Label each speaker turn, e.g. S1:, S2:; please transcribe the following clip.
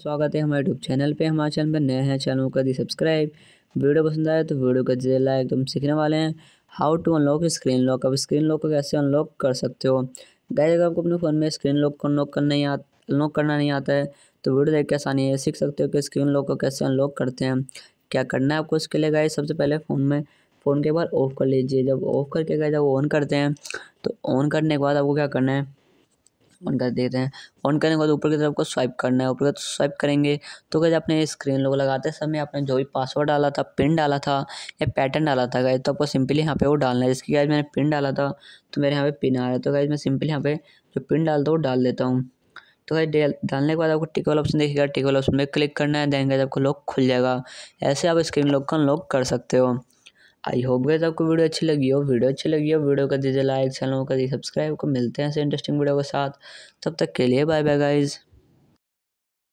S1: स्वागत है हमारे यूट्यूब चैनल पे हमारे चैनल पर नए हैं चैनल कर दी सब्सक्राइब वीडियो पसंद आए तो वीडियो का जरिए लाइक तो हम सीखने वाले हैं how to unlock screen lock अब स्क्रीन लॉक को कैसे अनलॉक कर सकते हो गए अगर आपको अपने फ़ोन में स्क्रीन लॉक को अनलॉक करना नहीं आता अनलॉक करना नहीं आता है तो वीडियो देख के आसानी है सीख सकते हो कि स्क्रीन लॉक को कैसे अनलॉक करते हैं क्या करना है आपको इसके लिए गए सबसे पहले फ़ोन में फ़ोन के बाद ऑफ़ कर लीजिए जब ऑफ़ करके गए जब ऑन करते हैं तो ऑन करने के बाद आपको क्या करना है ऑन कर देते हैं ऑन करने के बाद ऊपर की तरफ को स्वाइप करना है ऊपर का स्वाइप करेंगे तो गए आपने स्क्रीन लोग लगाते समय आपने जो भी पासवर्ड डाला था पिन डाला था या पैटर्न डाला था गए तो आपको सिंपली यहाँ पे वो डालना है जिसकी गाइज मैंने पिन डाला था तो मेरे यहाँ पे पिन आ रहा है तो गाइज मैं सिंपली यहाँ पे जो पिन डालता हूँ वो डाल देता हूँ तो गाइज डालने के बाद आपको टिक वाला ऑप्शन देखेगा टिक वाला ऑप्शन में क्लिक करना है देंगे आपको लॉक खुल जाएगा ऐसे आप स्क्रीन लॉक का अनलॉक कर सकते हो आई होप गए आपको वीडियो अच्छी लगी हो वीडियो अच्छी लगी हो वीडियो कर दीजिए लाइक चैनल को कर दीजिए सब्सक्राइब को मिलते हैं ऐसे इंटरेस्टिंग वीडियो के साथ तब तक के लिए बाय बाय गाइज़